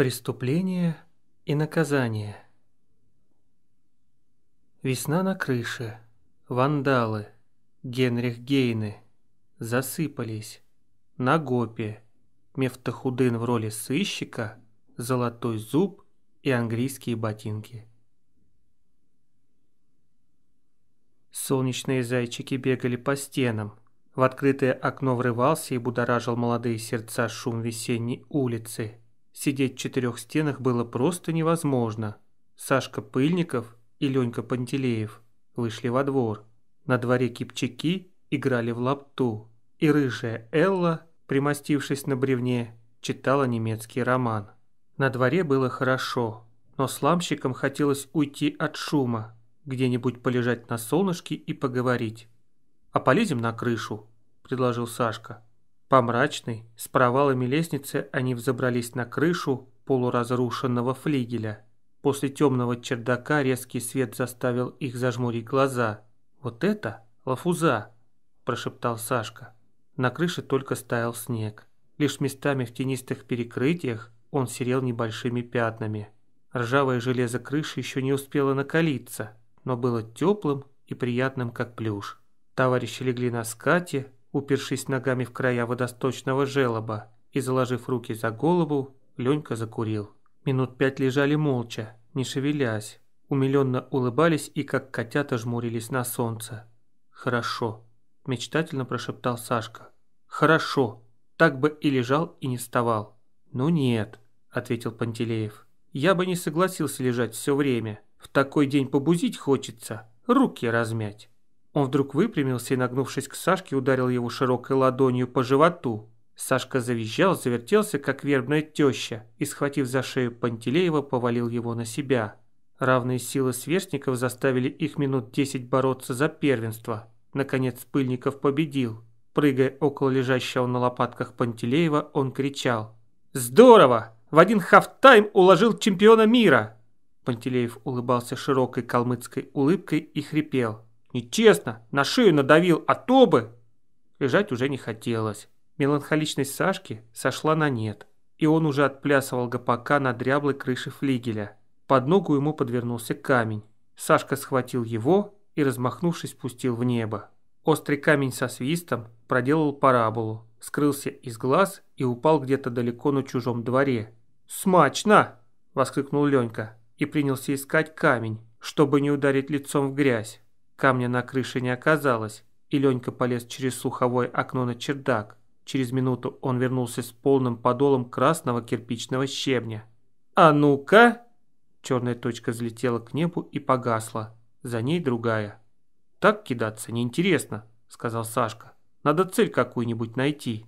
Преступление и наказание. Весна на крыше. Вандалы. Генрих Гейны. Засыпались. На гопе. Мефтахудын в роли сыщика, золотой зуб и английские ботинки. Солнечные зайчики бегали по стенам. В открытое окно врывался и будоражил молодые сердца шум весенней улицы – Сидеть в четырех стенах было просто невозможно. Сашка Пыльников и Ленька Пантелеев вышли во двор. На дворе кипчаки играли в лапту, и рыжая Элла, примостившись на бревне, читала немецкий роман. На дворе было хорошо, но сламщикам хотелось уйти от шума, где-нибудь полежать на солнышке и поговорить. «А полезем на крышу», – предложил Сашка. По мрачной, с провалами лестницы они взобрались на крышу полуразрушенного флигеля. После темного чердака резкий свет заставил их зажмурить глаза. «Вот это лафуза!» – прошептал Сашка. На крыше только стоял снег. Лишь местами в тенистых перекрытиях он серел небольшими пятнами. Ржавое железо крыши еще не успело накалиться, но было теплым и приятным, как плюш. Товарищи легли на скате, Упершись ногами в края водосточного желоба и заложив руки за голову, Лёнька закурил. Минут пять лежали молча, не шевелясь, умиленно улыбались и как котята жмурились на солнце. «Хорошо», – мечтательно прошептал Сашка. «Хорошо, так бы и лежал и не вставал». «Ну нет», – ответил Пантелеев. «Я бы не согласился лежать все время. В такой день побузить хочется, руки размять». Он вдруг выпрямился и, нагнувшись к Сашке, ударил его широкой ладонью по животу. Сашка завизжал, завертелся, как вербная теща, и, схватив за шею Пантелеева, повалил его на себя. Равные силы сверстников заставили их минут десять бороться за первенство. Наконец Пыльников победил. Прыгая около лежащего на лопатках Пантелеева, он кричал. «Здорово! В один хафтайм уложил чемпиона мира!» Пантелеев улыбался широкой калмыцкой улыбкой и хрипел. Нечестно, на шею надавил, а то бы... Лежать уже не хотелось. Меланхоличность Сашки сошла на нет, и он уже отплясывал гопака на дряблой крыше флигеля. Под ногу ему подвернулся камень. Сашка схватил его и, размахнувшись, пустил в небо. Острый камень со свистом проделал параболу, скрылся из глаз и упал где-то далеко на чужом дворе. «Смачно!» – воскликнул Ленька и принялся искать камень, чтобы не ударить лицом в грязь. Камня на крыше не оказалось, и Ленька полез через слуховое окно на чердак. Через минуту он вернулся с полным подолом красного кирпичного щебня. «А ну-ка!» Черная точка взлетела к небу и погасла. За ней другая. «Так кидаться неинтересно», — сказал Сашка. «Надо цель какую-нибудь найти».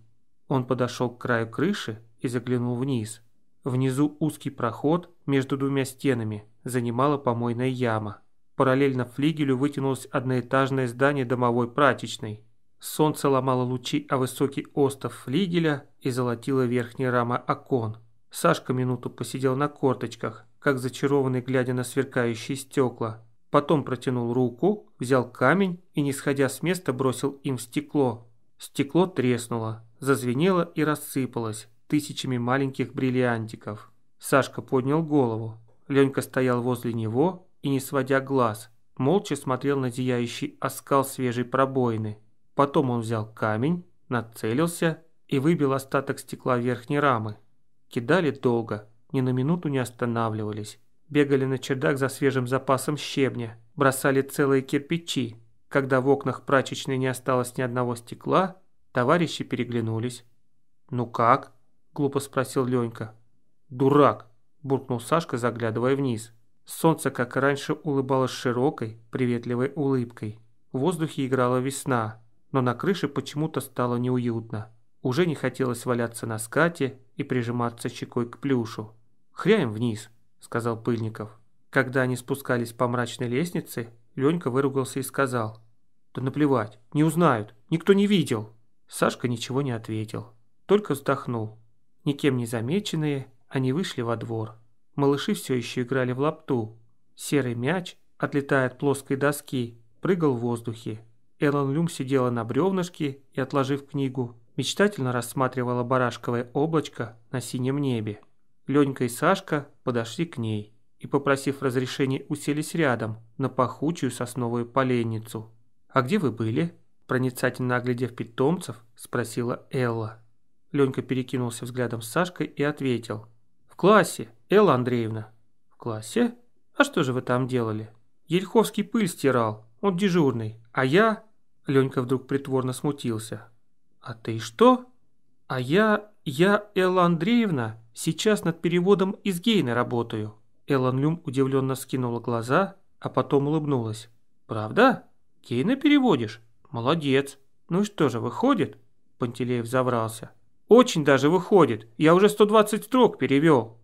Он подошел к краю крыши и заглянул вниз. Внизу узкий проход между двумя стенами занимала помойная яма. Параллельно флигелю вытянулось одноэтажное здание домовой прачечной. Солнце ломало лучи о а высокий остов флигеля и золотило верхняя рама окон. Сашка минуту посидел на корточках, как зачарованный, глядя на сверкающие стекла. Потом протянул руку, взял камень и, не сходя с места, бросил им в стекло. Стекло треснуло, зазвенело и рассыпалось тысячами маленьких бриллиантиков. Сашка поднял голову. Ленька стоял возле него, и, не сводя глаз, молча смотрел на зияющий оскал свежей пробоины. Потом он взял камень, нацелился и выбил остаток стекла верхней рамы. Кидали долго, ни на минуту не останавливались. Бегали на чердак за свежим запасом щебня, бросали целые кирпичи. Когда в окнах прачечной не осталось ни одного стекла, товарищи переглянулись. «Ну как?» – глупо спросил Ленька. «Дурак!» – буркнул Сашка, заглядывая вниз. Солнце, как и раньше, улыбалось широкой, приветливой улыбкой. В воздухе играла весна, но на крыше почему-то стало неуютно. Уже не хотелось валяться на скате и прижиматься щекой к плюшу. «Хряем вниз», — сказал Пыльников. Когда они спускались по мрачной лестнице, Ленька выругался и сказал. «Да наплевать, не узнают, никто не видел». Сашка ничего не ответил, только вздохнул. Никем не замеченные, они вышли во двор. Малыши все еще играли в лапту. Серый мяч, отлетая от плоской доски, прыгал в воздухе. Эллен Люм сидела на бревнышке и, отложив книгу, мечтательно рассматривала барашковое облачко на синем небе. Ленька и Сашка подошли к ней и, попросив разрешения, уселись рядом на пахучую сосновую поленницу. «А где вы были?» Проницательно оглядев питомцев, спросила Элла. Ленька перекинулся взглядом с Сашкой и ответил – классе, Элла Андреевна». «В классе? А что же вы там делали?» «Ельховский пыль стирал, он дежурный, а я...» Ленька вдруг притворно смутился. «А ты что?» «А я... я, Элла Андреевна, сейчас над переводом из Гейна работаю». Эллан Люм удивленно скинула глаза, а потом улыбнулась. «Правда? Гейна переводишь? Молодец. Ну и что же, выходит?» Пантелеев заврался. Очень даже выходит. Я уже 120 строк перевел».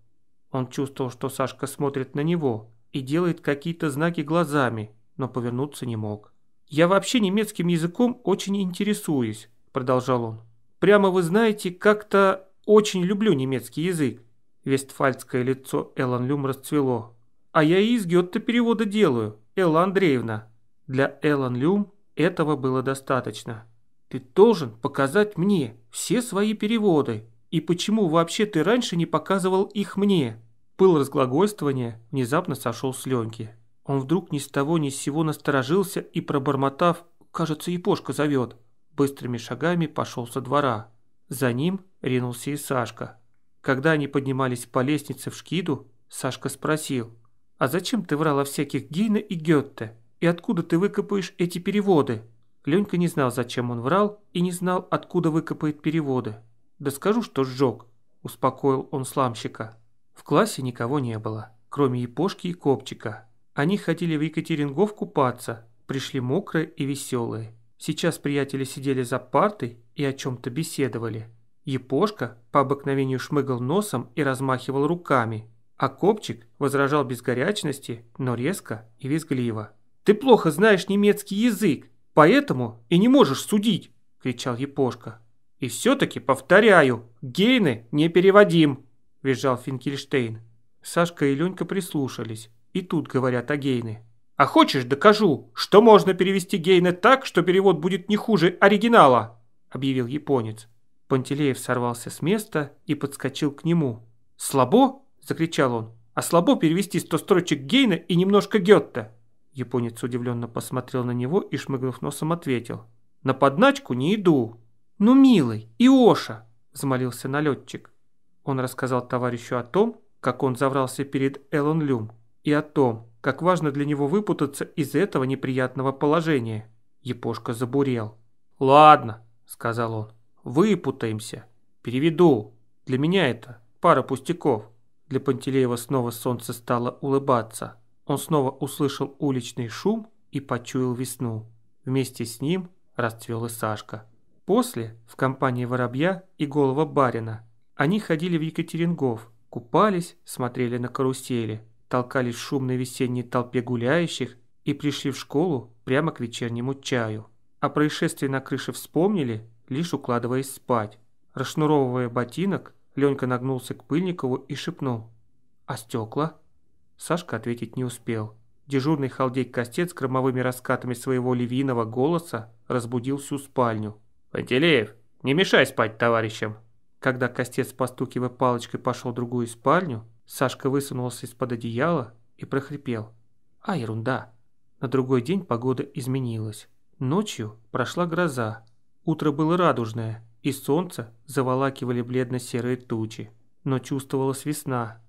Он чувствовал, что Сашка смотрит на него и делает какие-то знаки глазами, но повернуться не мог. «Я вообще немецким языком очень интересуюсь», – продолжал он. «Прямо вы знаете, как-то очень люблю немецкий язык». Вестфальское лицо Эллен Люм расцвело. «А я и из Гетта перевода делаю, Элла Андреевна». Для Эллен Люм этого было достаточно. Ты должен показать мне все свои переводы. И почему вообще ты раньше не показывал их мне?» Пыл разглагольствования внезапно сошел с Ленки. Он вдруг ни с того ни с сего насторожился и, пробормотав «кажется, Япошка зовет», быстрыми шагами пошел со двора. За ним ринулся и Сашка. Когда они поднимались по лестнице в Шкиду, Сашка спросил «А зачем ты врал о всяких Гейна и Гетте? И откуда ты выкопаешь эти переводы?» Ленька не знал, зачем он врал, и не знал, откуда выкопает переводы. «Да скажу, что сжег», – успокоил он сламщика. В классе никого не было, кроме Япошки и Копчика. Они ходили в Екатерингов купаться, пришли мокрые и веселые. Сейчас приятели сидели за партой и о чем-то беседовали. Япошка по обыкновению шмыгал носом и размахивал руками, а Копчик возражал без горячности, но резко и визгливо. «Ты плохо знаешь немецкий язык!» Поэтому и не можешь судить, кричал Япошка. И все-таки, повторяю, Гейны не переводим, визжал Финкельштейн. Сашка и Ленька прислушались. И тут говорят о Гейны. А хочешь, докажу, что можно перевести Гейна так, что перевод будет не хуже оригинала, объявил японец. Пантелеев сорвался с места и подскочил к нему. «Слабо?» – закричал он. «А слабо перевести сто строчек Гейна и немножко Гетта. Японец удивленно посмотрел на него и, шмыгнув носом, ответил. «На подначку не иду». «Ну, милый, Иоша!» – взмолился налетчик. Он рассказал товарищу о том, как он заврался перед Элон Люм, и о том, как важно для него выпутаться из этого неприятного положения. Япошка забурел. «Ладно», – сказал он, – «выпутаемся. Переведу. Для меня это пара пустяков». Для Пантелеева снова солнце стало улыбаться. Он снова услышал уличный шум и почуял весну. Вместе с ним расцвел и Сашка. После, в компании Воробья и Голова Барина, они ходили в Екатерингов, купались, смотрели на карусели, толкались в шумной весенней толпе гуляющих и пришли в школу прямо к вечернему чаю. О происшествии на крыше вспомнили, лишь укладываясь спать. Расшнуровывая ботинок, Ленька нагнулся к Пыльникову и шепнул. «А стекла?» Сашка ответить не успел. Дежурный халдей-костец с громовыми раскатами своего львиного голоса разбудил всю спальню. «Пантелеев, не мешай спать товарищам!» Когда костец, постукивая палочкой, пошел в другую спальню, Сашка высунулся из-под одеяла и прохрипел. «А, ерунда!» На другой день погода изменилась. Ночью прошла гроза. Утро было радужное, и солнце заволакивали бледно-серые тучи. Но чувствовалась весна,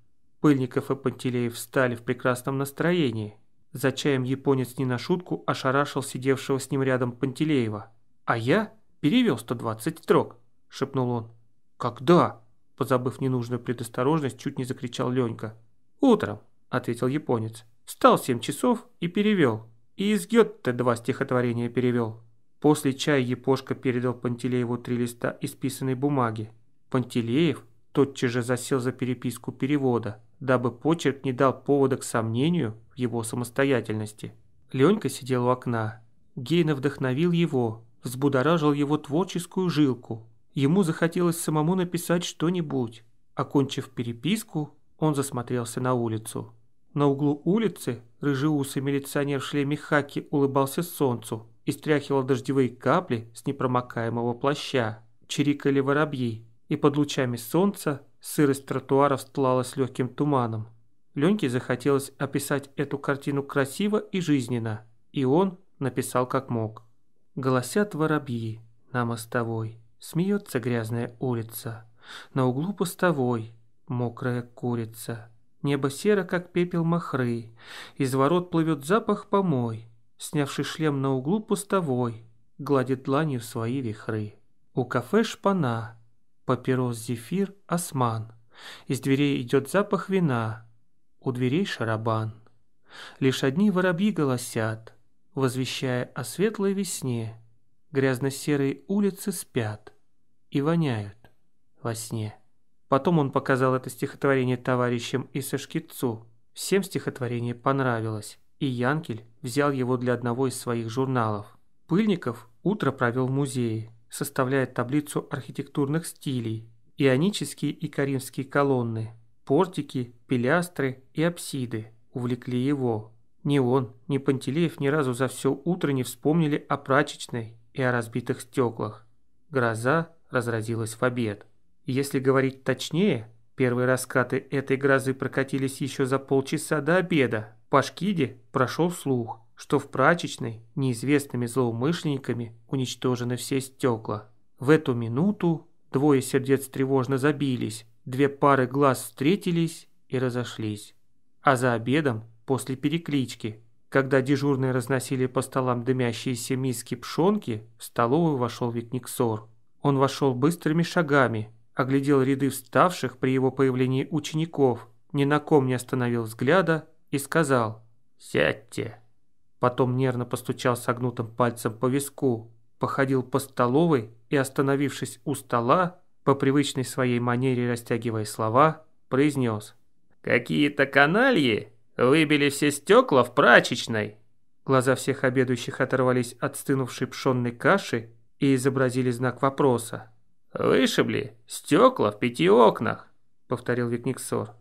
Пыльников и Пантелеев встали в прекрасном настроении. За чаем японец не на шутку ошарашил сидевшего с ним рядом Пантелеева. «А я перевел 120 строк», – шепнул он. «Когда?» – позабыв ненужную предосторожность, чуть не закричал Лёнька. «Утром», – ответил японец. «Встал 7 часов и перевел. И из Гетте два стихотворения перевел». После чая япошка передал Пантелееву три листа исписанной бумаги. Пантелеев тотчас же засел за переписку перевода – дабы почерк не дал повода к сомнению в его самостоятельности. Ленька сидел у окна. Гейна вдохновил его, взбудоражил его творческую жилку. Ему захотелось самому написать что-нибудь. Окончив переписку, он засмотрелся на улицу. На углу улицы рыжеусый милиционер в шлеме хаки улыбался солнцу и стряхивал дождевые капли с непромокаемого плаща. Чирикали воробьи, и под лучами солнца Сырость тротуара встлалась легким туманом. Леньке захотелось описать эту картину красиво и жизненно, и он написал как мог. «Голосят воробьи на мостовой, смеется грязная улица, на углу пустовой мокрая курица, небо серо, как пепел махры, из ворот плывет запах помой, снявший шлем на углу пустовой гладит ланью свои вихры. У кафе шпана папирос зефир осман. Из дверей идет запах вина, у дверей шарабан. Лишь одни воробьи голосят, возвещая о светлой весне. Грязно-серые улицы спят и воняют во сне. Потом он показал это стихотворение товарищам и Сашкицу. Всем стихотворение понравилось, и Янкель взял его для одного из своих журналов. Пыльников утро провел в музее – составляет таблицу архитектурных стилей – ионические и коринфские колонны, портики, пилястры и апсиды увлекли его. Ни он, ни Пантелеев ни разу за все утро не вспомнили о прачечной и о разбитых стеклах. Гроза разразилась в обед. Если говорить точнее, первые раскаты этой грозы прокатились еще за полчаса до обеда. По Шкиде прошел слух – что в прачечной неизвестными злоумышленниками уничтожены все стекла. В эту минуту двое сердец тревожно забились, две пары глаз встретились и разошлись. А за обедом, после переклички, когда дежурные разносили по столам дымящиеся миски пшонки, в столовую вошел Викниксор. Он вошел быстрыми шагами, оглядел ряды вставших при его появлении учеников, ни на ком не остановил взгляда и сказал «Сядьте». Потом нервно постучал согнутым пальцем по виску, походил по столовой и, остановившись у стола, по привычной своей манере растягивая слова, произнес. «Какие-то канальи выбили все стекла в прачечной!» Глаза всех обедающих оторвались от стынувшей пшенной каши и изобразили знак вопроса. «Вышибли стекла в пяти окнах», — повторил Викниксор.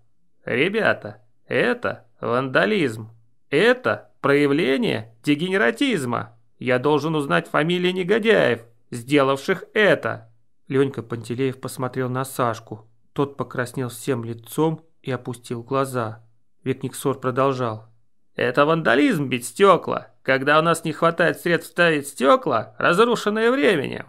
«Ребята, это вандализм». Это проявление дегенератизма. Я должен узнать фамилии негодяев, сделавших это». Ленька Пантелеев посмотрел на Сашку. Тот покраснел всем лицом и опустил глаза. Викниксор продолжал. «Это вандализм бить стекла. Когда у нас не хватает средств ставить стекла, разрушенное временем».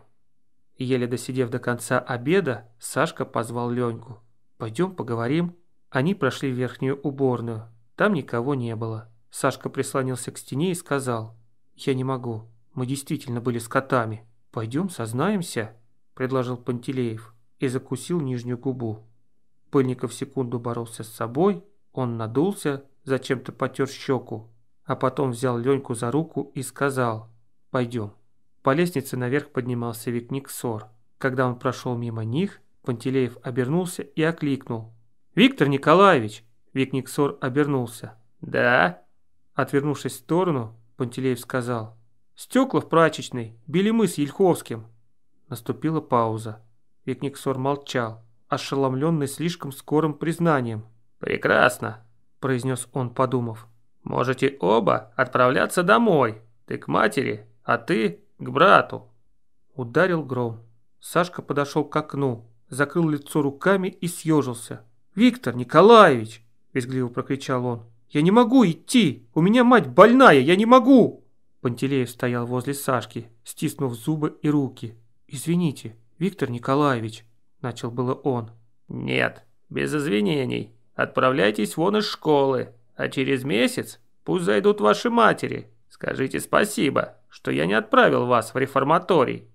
Еле досидев до конца обеда, Сашка позвал Леньку. «Пойдем поговорим». Они прошли верхнюю уборную. Там никого не было. Сашка прислонился к стене и сказал, «Я не могу, мы действительно были с котами. Пойдем сознаемся», – предложил Пантелеев и закусил нижнюю губу. Пыльников секунду боролся с собой, он надулся, зачем-то потер щеку, а потом взял Леньку за руку и сказал «Пойдем». По лестнице наверх поднимался Викник Сор. Когда он прошел мимо них, Пантелеев обернулся и окликнул. «Виктор Николаевич!» Викник Сор обернулся. «Да?» Отвернувшись в сторону, Пантелеев сказал. «Стекла в прачечной, били мы с Ельховским». Наступила пауза. Викниксор молчал, ошеломленный слишком скорым признанием. «Прекрасно», – произнес он, подумав. «Можете оба отправляться домой. Ты к матери, а ты к брату». Ударил гром. Сашка подошел к окну, закрыл лицо руками и съежился. «Виктор Николаевич!» – визгливо прокричал он. «Я не могу идти! У меня мать больная! Я не могу!» Пантелеев стоял возле Сашки, стиснув зубы и руки. «Извините, Виктор Николаевич», – начал было он. «Нет, без извинений. Отправляйтесь вон из школы, а через месяц пусть зайдут ваши матери. Скажите спасибо, что я не отправил вас в реформаторий».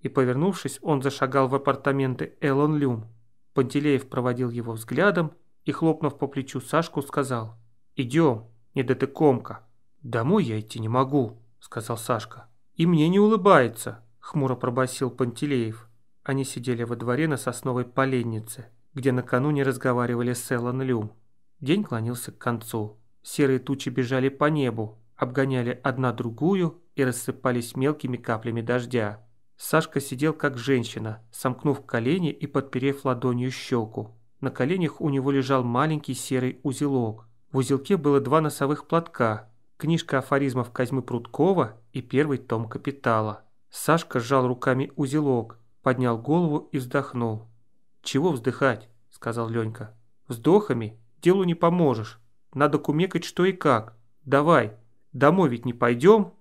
И, повернувшись, он зашагал в апартаменты Элон Люм. Пантелеев проводил его взглядом и, хлопнув по плечу Сашку, сказал – «Идем, не недотыкомка». «Домой я идти не могу», — сказал Сашка. «И мне не улыбается», — хмуро пробасил Пантелеев. Они сидели во дворе на сосновой поленнице, где накануне разговаривали с Эллен Люм. День клонился к концу. Серые тучи бежали по небу, обгоняли одна другую и рассыпались мелкими каплями дождя. Сашка сидел как женщина, сомкнув колени и подперев ладонью щеку. На коленях у него лежал маленький серый узелок. В узелке было два носовых платка, книжка афоризмов Козьмы Пруткова и первый том «Капитала». Сашка сжал руками узелок, поднял голову и вздохнул. «Чего вздыхать?» – сказал Ленька. «Вздохами делу не поможешь. Надо кумекать что и как. Давай, домой ведь не пойдем?»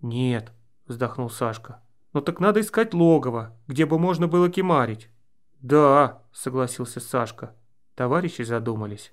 «Нет», – вздохнул Сашка. «Но «Ну так надо искать логово, где бы можно было кемарить». «Да», – согласился Сашка. Товарищи задумались.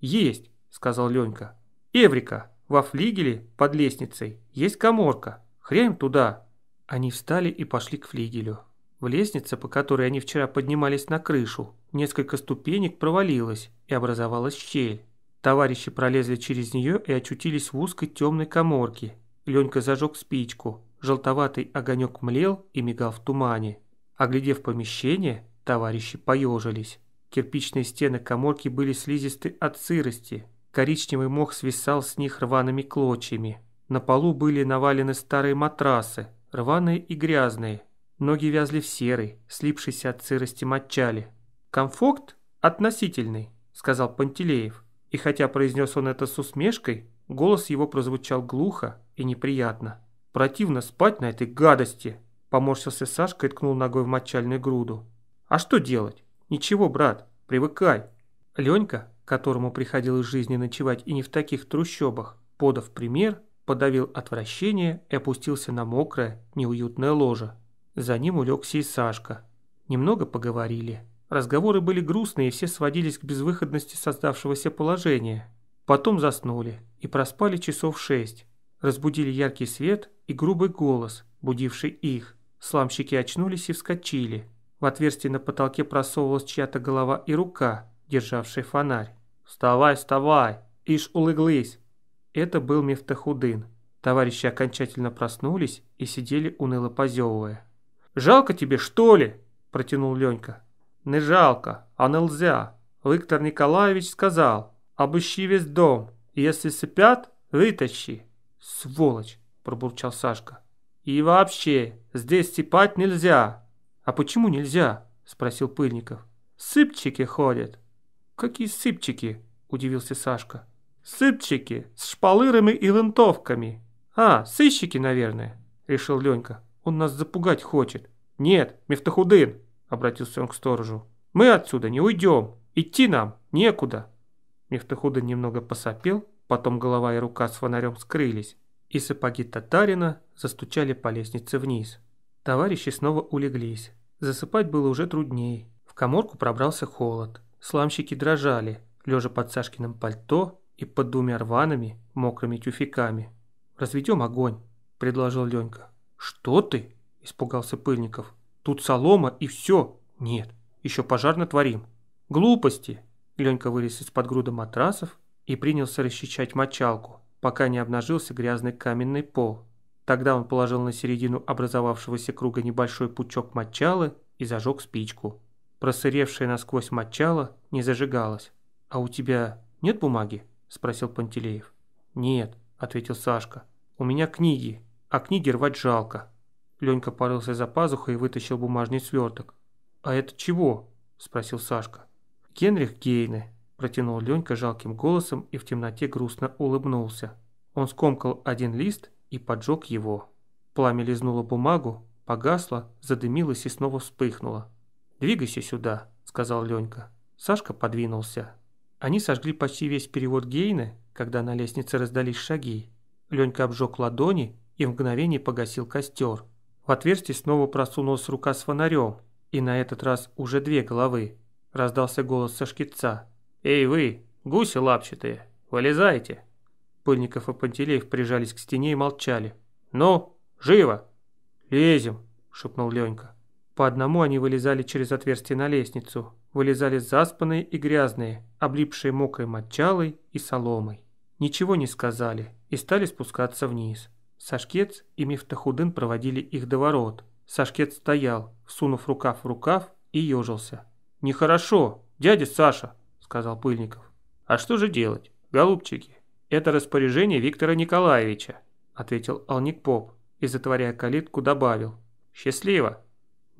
«Есть! — сказал Ленька. «Эврика! Во флигеле под лестницей есть коморка. Хрень туда!» Они встали и пошли к флигелю. В лестнице, по которой они вчера поднимались на крышу, несколько ступенек провалилось и образовалась щель. Товарищи пролезли через нее и очутились в узкой темной коморке. Ленька зажег спичку. Желтоватый огонек млел и мигал в тумане. Оглядев помещение, товарищи поежились. Кирпичные стены коморки были слизисты от сырости, Коричневый мох свисал с них рваными клочьями. На полу были навалены старые матрасы, рваные и грязные. Ноги вязли в серый, слипшийся от сырости мочали. «Комфорт относительный», — сказал Пантелеев. И хотя произнес он это с усмешкой, голос его прозвучал глухо и неприятно. «Противно спать на этой гадости», — поморщился Сашка и ткнул ногой в мочальную груду. «А что делать? Ничего, брат, привыкай». Ленька которому приходилось жизни ночевать и не в таких трущобах, подав пример, подавил отвращение и опустился на мокрое, неуютное ложе. За ним улегся и Сашка. Немного поговорили. Разговоры были грустные, и все сводились к безвыходности создавшегося положения. Потом заснули и проспали часов шесть. Разбудили яркий свет и грубый голос, будивший их. Сламщики очнулись и вскочили. В отверстие на потолке просовывалась чья-то голова и рука, державшая фонарь. «Вставай, вставай! Ишь, улеглись. Это был Мефтахудын. Товарищи окончательно проснулись и сидели уныло позевывая. «Жалко тебе, что ли?» – протянул Ленька. «Не жалко, а нельзя. Виктор Николаевич сказал, обыщи весь дом, если сыпят, вытащи». «Сволочь!» – пробурчал Сашка. «И вообще, здесь сипать нельзя». «А почему нельзя?» – спросил Пыльников. «Сыпчики ходят». «Какие сыпчики?» – удивился Сашка. «Сыпчики с шпалырами и винтовками. А, сыщики, наверное», – решил Ленька. «Он нас запугать хочет». «Нет, Мефтахудын», – обратился он к сторожу. «Мы отсюда не уйдем. Идти нам некуда». Мефтахудын немного посопел, потом голова и рука с фонарем скрылись, и сапоги татарина застучали по лестнице вниз. Товарищи снова улеглись. Засыпать было уже труднее. В коморку пробрался холод. Сламщики дрожали, лежа под Сашкиным пальто и под двумя рваными, мокрыми тюфяками. «Разведем огонь», – предложил Ленька. «Что ты?» – испугался Пыльников. «Тут солома и все. Нет, еще пожар натворим». «Глупости!» – Ленька вылез из-под груда матрасов и принялся расчищать мочалку, пока не обнажился грязный каменный пол. Тогда он положил на середину образовавшегося круга небольшой пучок мочалы и зажег спичку просыревшее насквозь мочало, не зажигалось. «А у тебя нет бумаги?» – спросил Пантелеев. «Нет», – ответил Сашка. «У меня книги, а книги рвать жалко». Ленька порылся за пазухой и вытащил бумажный сверток. «А это чего?» – спросил Сашка. «Генрих Гейне», – протянул Ленька жалким голосом и в темноте грустно улыбнулся. Он скомкал один лист и поджег его. Пламя лизнуло бумагу, погасло, задымилось и снова вспыхнуло. «Двигайся сюда», — сказал Ленька. Сашка подвинулся. Они сожгли почти весь перевод Гейны, когда на лестнице раздались шаги. Ленька обжег ладони и в мгновение погасил костер. В отверстие снова просунулась рука с фонарем, и на этот раз уже две головы. Раздался голос Сашкица. «Эй вы, гуси лапчатые, вылезайте!» Пыльников и Пантелеев прижались к стене и молчали. «Ну, живо!» «Лезем!» – шепнул Ленька. По одному они вылезали через отверстие на лестницу, вылезали заспанные и грязные, облипшие мокрой мочалой и соломой. Ничего не сказали и стали спускаться вниз. Сашкец и Мифтахудын проводили их до ворот. Сашкец стоял, сунув рукав в рукав и ежился. «Нехорошо, дядя Саша», — сказал Пыльников. «А что же делать, голубчики? Это распоряжение Виктора Николаевича», — ответил Алник Поп и, затворяя калитку, добавил. «Счастливо!»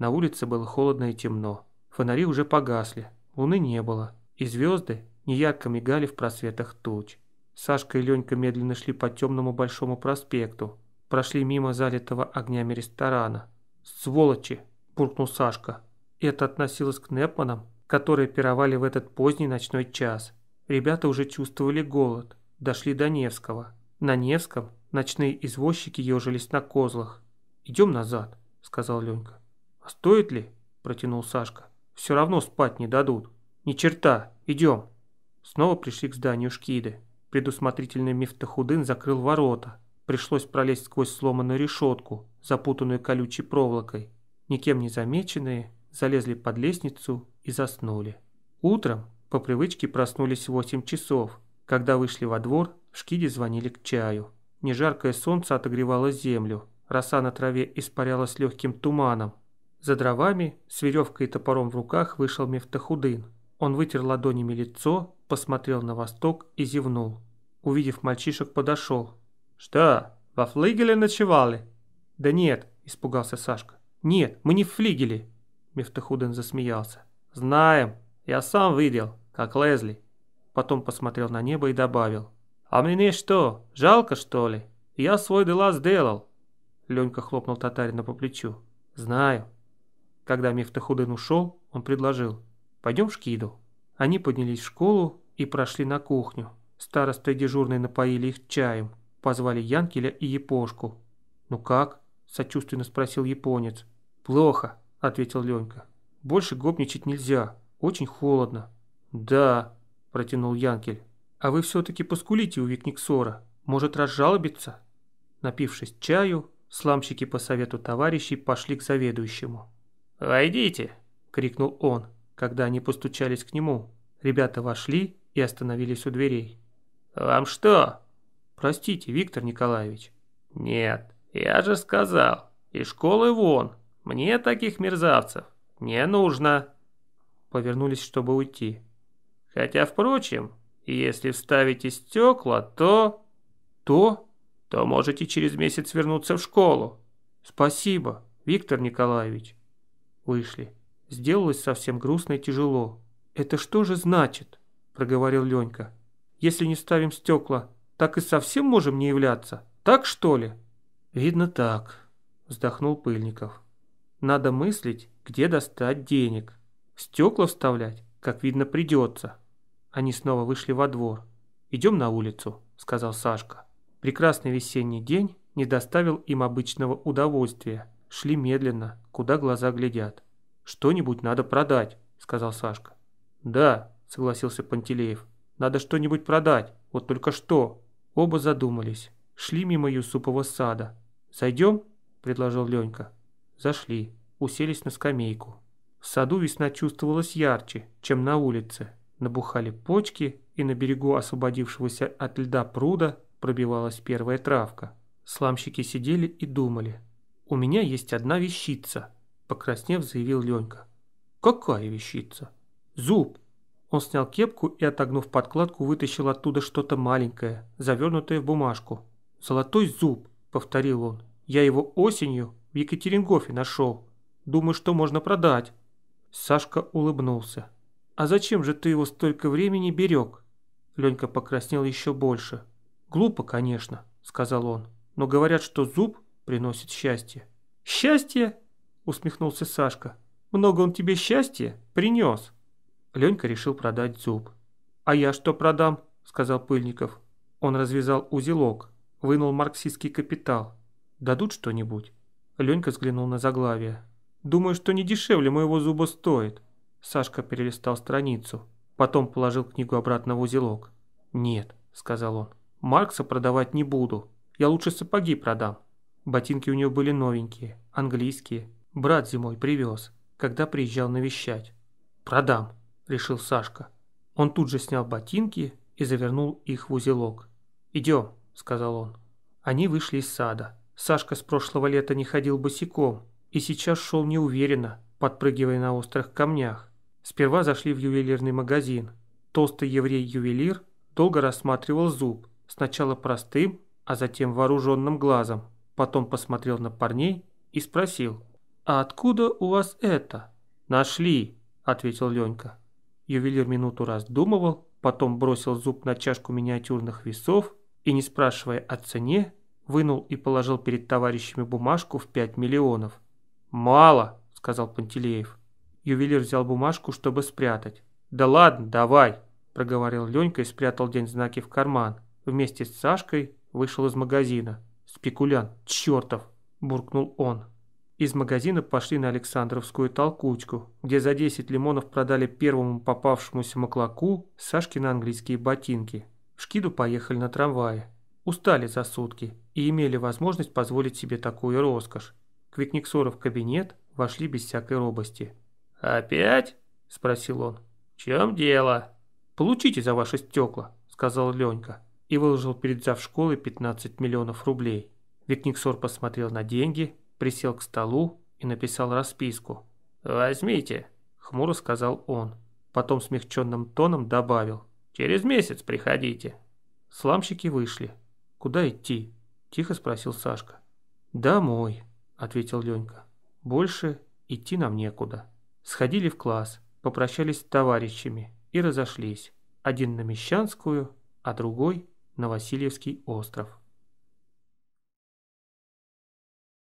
На улице было холодно и темно. Фонари уже погасли, луны не было, и звезды неярко мигали в просветах туч. Сашка и Ленька медленно шли по темному большому проспекту, прошли мимо залитого огнями ресторана. «Сволочи!» – буркнул Сашка. Это относилось к Непманам, которые пировали в этот поздний ночной час. Ребята уже чувствовали голод, дошли до Невского. На Невском ночные извозчики ежились на козлах. «Идем назад», – сказал Ленька. А «Стоит ли?» – протянул Сашка. «Все равно спать не дадут. Ни черта, идем». Снова пришли к зданию Шкиды. Предусмотрительный Мифтахудын закрыл ворота. Пришлось пролезть сквозь сломанную решетку, запутанную колючей проволокой. Никем не замеченные, залезли под лестницу и заснули. Утром по привычке проснулись в 8 часов. Когда вышли во двор, в Шкиде звонили к чаю. Нежаркое солнце отогревало землю. Роса на траве испарялась легким туманом. За дровами, с веревкой и топором в руках вышел Мефтахудын. Он вытер ладонями лицо, посмотрел на восток и зевнул. Увидев мальчишек, подошел. «Что, во флигеле ночевали?» «Да нет», – испугался Сашка. «Нет, мы не в флигеле». Мефтахуден засмеялся. «Знаем, я сам видел, как лезли». Потом посмотрел на небо и добавил. «А мне что, жалко что ли? Я свой дела сделал». Ленька хлопнул татарина по плечу. «Знаю, когда Мифтахуден ушел, он предложил «Пойдем в шкиду». Они поднялись в школу и прошли на кухню. Староста и дежурный напоили их чаем, позвали Янкеля и Япошку. «Ну как?» – сочувственно спросил японец. «Плохо», – ответил Ленька. «Больше гопничать нельзя, очень холодно». «Да», – протянул Янкель. «А вы все-таки поскулите у Викниксора, может разжалобиться?» Напившись чаю, сламщики по совету товарищей пошли к заведующему. «Войдите!» – крикнул он, когда они постучались к нему. Ребята вошли и остановились у дверей. «Вам что?» «Простите, Виктор Николаевич». «Нет, я же сказал. Из школы вон. Мне таких мерзавцев не нужно». Повернулись, чтобы уйти. «Хотя, впрочем, если вставите стекла, то...» «То?» «То можете через месяц вернуться в школу». «Спасибо, Виктор Николаевич» вышли. Сделалось совсем грустно и тяжело. «Это что же значит?» – проговорил Ленька. «Если не ставим стекла, так и совсем можем не являться? Так что ли?» «Видно так», – вздохнул Пыльников. «Надо мыслить, где достать денег. Стекла вставлять, как видно, придется». Они снова вышли во двор. «Идем на улицу», – сказал Сашка. Прекрасный весенний день не доставил им обычного удовольствия – Шли медленно, куда глаза глядят. «Что-нибудь надо продать», — сказал Сашка. «Да», — согласился Пантелеев. «Надо что-нибудь продать. Вот только что». Оба задумались. Шли мимо Юсупова сада. «Зайдем?» — предложил Ленька. Зашли. Уселись на скамейку. В саду весна чувствовалась ярче, чем на улице. Набухали почки, и на берегу освободившегося от льда пруда пробивалась первая травка. Сламщики сидели и думали — «У меня есть одна вещица», – покраснев, заявил Ленька. «Какая вещица?» «Зуб». Он снял кепку и, отогнув подкладку, вытащил оттуда что-то маленькое, завернутое в бумажку. «Золотой зуб», – повторил он. «Я его осенью в Екатерингофе нашел. Думаю, что можно продать». Сашка улыбнулся. «А зачем же ты его столько времени берег?» Ленька покраснел еще больше. «Глупо, конечно», – сказал он. «Но говорят, что зуб приносит счастье». «Счастье?» – усмехнулся Сашка. «Много он тебе счастья принес?» Ленька решил продать зуб. «А я что продам?» – сказал Пыльников. Он развязал узелок, вынул марксистский капитал. «Дадут что-нибудь?» Ленька взглянул на заглавие. «Думаю, что не дешевле моего зуба стоит». Сашка перелистал страницу. Потом положил книгу обратно в узелок. «Нет», — сказал он, — «Маркса продавать не буду. Я лучше сапоги продам. Ботинки у нее были новенькие, английские. Брат зимой привез, когда приезжал навещать. «Продам», – решил Сашка. Он тут же снял ботинки и завернул их в узелок. «Идем», – сказал он. Они вышли из сада. Сашка с прошлого лета не ходил босиком и сейчас шел неуверенно, подпрыгивая на острых камнях. Сперва зашли в ювелирный магазин. Толстый еврей-ювелир долго рассматривал зуб, сначала простым, а затем вооруженным глазом потом посмотрел на парней и спросил, «А откуда у вас это?» «Нашли», – ответил Ленька. Ювелир минуту раздумывал, потом бросил зуб на чашку миниатюрных весов и, не спрашивая о цене, вынул и положил перед товарищами бумажку в 5 миллионов. «Мало», – сказал Пантелеев. Ювелир взял бумажку, чтобы спрятать. «Да ладно, давай», – проговорил Ленька и спрятал день знаки в карман. Вместе с Сашкой вышел из магазина. «Спекулянт, чертов!» – буркнул он. Из магазина пошли на Александровскую толкучку, где за 10 лимонов продали первому попавшемуся маклаку на английские ботинки. В Шкиду поехали на трамвае. Устали за сутки и имели возможность позволить себе такую роскошь. К в кабинет вошли без всякой робости. «Опять?» – спросил он. «В чем дело?» «Получите за ваши стекла», – сказал Ленька и выложил перед зав школы 15 миллионов рублей. Викниксор посмотрел на деньги, присел к столу и написал расписку. «Возьмите», — хмуро сказал он. Потом смягченным тоном добавил. «Через месяц приходите». Сламщики вышли. «Куда идти?» – тихо спросил Сашка. «Домой», – ответил Ленька. «Больше идти нам некуда». Сходили в класс, попрощались с товарищами и разошлись. Один на Мещанскую, а другой на Васильевский остров.